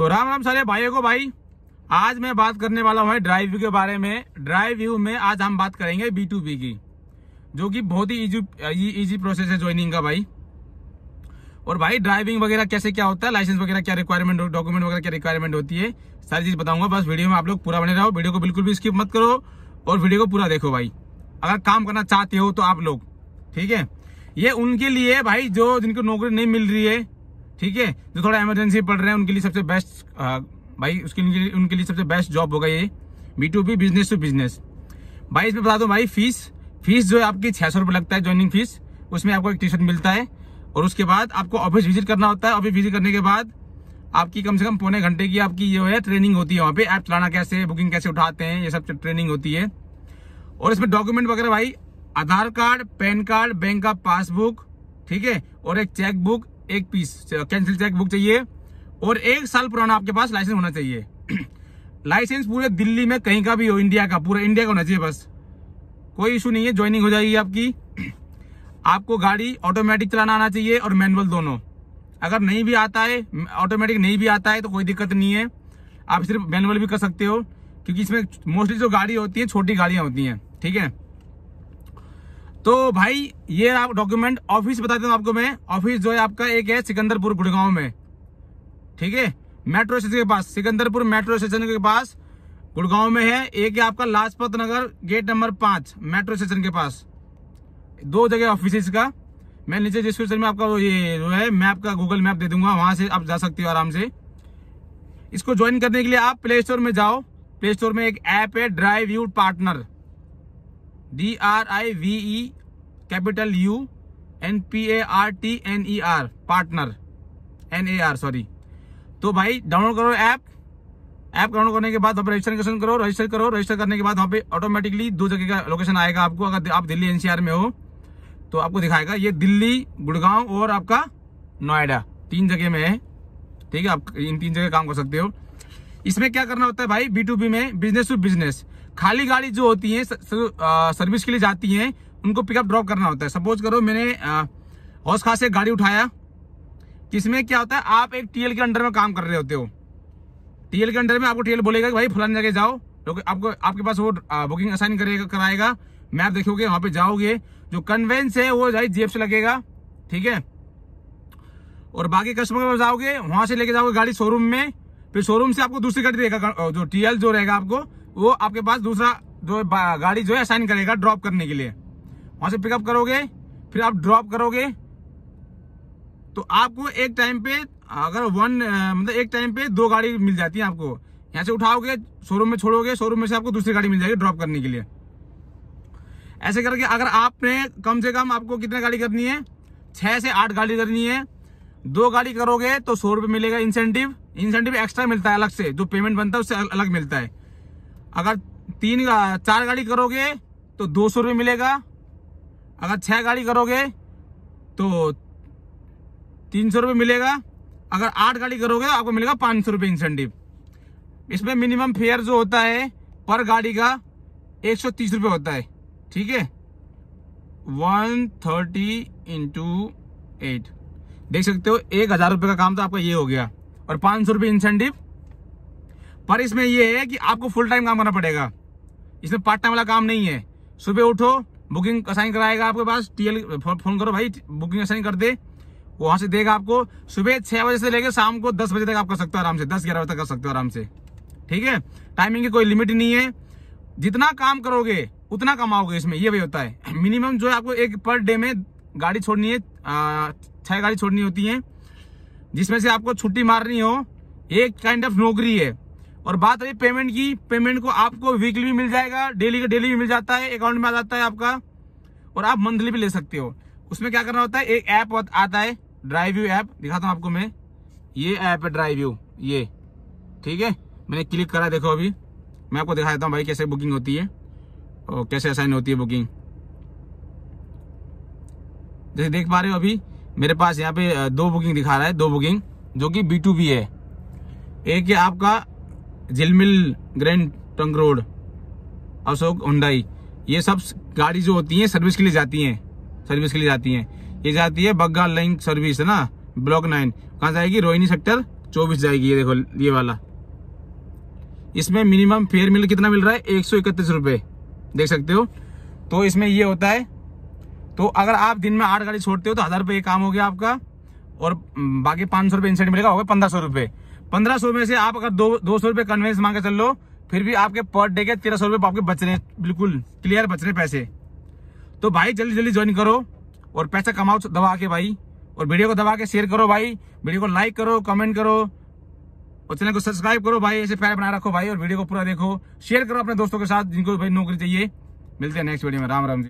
तो राम राम सारे भाइयों को भाई आज मैं बात करने वाला हूँ ड्राइव व्यू के बारे में ड्राइव व्यू में आज हम बात करेंगे बी टू बी की जो कि बहुत ही इजी इजी प्रोसेस है ज्वाइनिंग का भाई और भाई ड्राइविंग वगैरह कैसे क्या होता है लाइसेंस वगैरह क्या रिक्वायरमेंट डॉक्यूमेंट वगैरह क्या रिक्वायरमेंट होती है सारी चीज बताऊंगा बस वीडियो में आप लोग पूरा बने रहो वीडियो को बिल्कुल भी स्किप मत करो और वीडियो को पूरा देखो भाई अगर काम करना चाहते हो तो आप लोग ठीक है ये उनके लिए भाई जो जिनको नौकरी नहीं मिल रही है ठीक है जो थोड़ा इमरजेंसी पढ़ रहे हैं उनके लिए सबसे बेस्ट भाई उसके लिए उनके लिए सबसे बेस्ट जॉब होगा ये B to B business to business भाई इसमें बता दो भाई फीस फीस जो है आपकी छः सौ रुपये लगता है ज्वाइनिंग फीस उसमें आपको एक टी शर्ट मिलता है और उसके बाद आपको ऑफिस विजिट करना होता है ऑफिस विजिट करने के बाद आपकी कम से कम पौने घंटे की आपकी जो है ट्रेनिंग होती है वहाँ पे ऐप चलाना कैसे बुकिंग कैसे उठाते हैं ये सब ट्रेनिंग होती है और इसमें डॉक्यूमेंट वगैरह भाई Aadhaar card PAN card bank का पासबुक ठीक है और एक चेक बुक एक पीस कैंसिल चेक बुक चाहिए और एक साल पुराना आपके पास लाइसेंस होना चाहिए लाइसेंस पूरे दिल्ली में कहीं का भी हो इंडिया का पूरा इंडिया का होना चाहिए बस कोई इशू नहीं है ज्वाइनिंग हो जाएगी आपकी आपको गाड़ी ऑटोमेटिक चलाना आना चाहिए और मैनुअल दोनों अगर नहीं भी आता है ऑटोमेटिक नहीं भी आता है तो कोई दिक्कत नहीं है आप सिर्फ मैनुअल भी कर सकते हो क्योंकि इसमें मोस्टली जो गाड़ी होती है छोटी गाड़ियां होती हैं ठीक है तो भाई ये आप डॉक्यूमेंट ऑफिस बता देता हूँ आपको मैं ऑफिस जो है आपका एक है सिकंदरपुर गुड़गांव में ठीक है मेट्रो स्टेशन के पास सिकंदरपुर मेट्रो स्टेशन के पास गुड़गांव में है एक है आपका लाजपत नगर गेट नंबर पांच मेट्रो स्टेशन के पास दो जगह ऑफिस का मैं नीचे डिस्क्रिप्शन में आपका ये जो है मैप का गूगल मैप दे दूंगा वहां से आप जा सकते हो आराम से इसको ज्वाइन करने के लिए आप प्ले स्टोर में जाओ प्ले स्टोर में एक ऐप है drive U partner D R I V E capital U N P A R T N E R partner N A R sorry तो भाई डाउनलोड करो ऐप ऐप डाउनलोड करने के बाद वहाँ पर रजिस्ट्रेशन करो रजिस्टर करो रजिस्टर करने के बाद वहाँ पे ऑटोमेटिकली दो जगह का लोकेशन आएगा आपको अगर आप दिल्ली एनसीआर में हो तो आपको दिखाएगा ये दिल्ली गुड़गांव और आपका नोएडा तीन जगह में है ठीक है आप इन तीन जगह काम कर सकते हो इसमें क्या करना होता है भाई बी टू बी में बिजनेस टू बिजनेस खाली गाड़ी जो होती है सर्विस के लिए जाती है उनको पिकअप ड्रॉप करना होता है सपोज करो मैंने हौस खास एक गाड़ी उठाया किसमें क्या होता है आप एक टीएल के अंडर में काम कर रहे होते हो टीएल के अंडर में आपको टीएल बोलेगा कि भाई फलान जगह जाओ आपको आपके पास वो बुकिंग असाइन करेगा कराएगा मैप देखोगे वहां पे जाओगे जो कन्वेंस है वो भाई जेब से लगेगा ठीक है और बाकी कस्टमर के जाओगे वहां से लेके जाओगे गाड़ी शोरूम में फिर शोरूम से आपको दूसरी गाड़ी देगा जो टीएल जो रहेगा आपको वो आपके पास दूसरा जो गाड़ी जो है असाइन करेगा ड्रॉप करने के लिए वहां से पिकअप करोगे फिर आप ड्रॉप करोगे तो आपको एक टाइम पे अगर वन मतलब एक टाइम पे दो गाड़ी मिल जाती है आपको यहाँ से उठाओगे शोरूम में छोड़ोगे शोरूम में से आपको दूसरी गाड़ी मिल जाएगी ड्रॉप करने के लिए ऐसे करके अगर आपने कम से कम आपको कितने गाड़ी करनी है छः से आठ गाड़ी करनी है दो गाड़ी करोगे तो सौ रुपये मिलेगा इंसेंटिव इंसेंटिव एक्स्ट्रा मिलता है अलग से जो पेमेंट बनता है उससे अलग मिलता है अगर तीन चार गाड़ी करोगे तो दो सौ रुपये मिलेगा अगर छः गाड़ी करोगे तो तीन सौ रुपये मिलेगा अगर आठ गाड़ी करोगे तो आपको मिलेगा पाँच सौ रुपये इंसेंटिव इसमें मिनिमम फेयर जो होता है पर गाड़ी का एक सौ तीस रुपये होता है ठीक है वन थर्टी इंटू एट देख सकते हो एक हज़ार रुपये का काम तो आपका ये हो गया और पाँच सौ रुपये इंसेंटिव पर इसमें यह है कि आपको फुल टाइम काम करना पड़ेगा इसमें पार्ट टाइम वाला काम नहीं है सुबह उठो बुकिंग असाइन कराएगा आपके पास टीएल फोन करो भाई बुकिंग असाइन कर दे वहां से देगा आपको सुबह छह बजे से लेकर शाम को दस बजे तक आप कर सकते हो आराम से दस ग्यारह बजे तक कर सकते हो आराम से ठीक है टाइमिंग की कोई लिमिट नहीं है जितना काम करोगे उतना कमाओगे इसमें ये भी होता है मिनिमम जो है आपको एक पर डे में गाड़ी छोड़नी है छह गाड़ी छोड़नी होती है जिसमें से आपको छुट्टी मारनी हो एक काइंड ऑफ नौकरी है और बात रही पेमेंट की पेमेंट को आपको वीकली भी मिल जाएगा डेली का डेली भी मिल जाता है अकाउंट में आ जाता है आपका और आप मंथली भी ले सकते हो उसमें क्या करना होता है एक ऐप आता है व्यू ऐप दिखाता हूँ आपको मैं ये ऐप है व्यू ये ठीक है मैंने क्लिक करा देखो अभी मैं आपको दिखा देता हूँ भाई कैसे बुकिंग होती है और कैसे असाइन होती है बुकिंग जैसे देख पा रहे हो अभी मेरे पास यहाँ पे दो बुकिंग दिखा रहा है दो बुकिंग जो कि बी टू बी है एक है आपका Jhilmil grand trunk road Ashok Hyundai ये सब गाड़ी जो होती है सर्विस के लिए जाती हैं सर्विस के लिए जाती हैं ये जाती है बग्गा लिंक सर्विस है ना ब्लॉक नाइन कहाँ जाएगी रोहिणी सेक्टर चौबीस जाएगी ये देखो ये वाला इसमें मिनिमम फेयर मिल कितना मिल रहा है एक सौ इकतीस रुपये देख सकते हो तो इसमें ये होता है तो अगर आप दिन में आठ गाड़ी छोड़ते हो तो हज़ार रुपये काम हो गया आपका और बाकी पाँच सौ रुपये इंसेंट मिलेगा होगा पंद्रह सौ रुपये पंद्रह सौ में से आप अगर दो दो सौ रुपये कन्वेंस मांग के चल लो फिर भी आपके पर डे के तेरह सौ रुपये आपके बच रहे बिल्कुल क्लियर बच रहे पैसे तो भाई जल्दी जल्दी ज्वाइन करो और पैसा कमाओ दबा के भाई और वीडियो को दबा के शेयर करो भाई वीडियो को लाइक करो कमेंट करो और चैनल को सब्सक्राइब करो भाई ऐसे प्यार बना रखो भाई और वीडियो को पूरा देखो शेयर करो अपने दोस्तों के साथ जिनको भाई नौकरी चाहिए मिलते हैं नेक्स्ट वीडियो में राम राम जी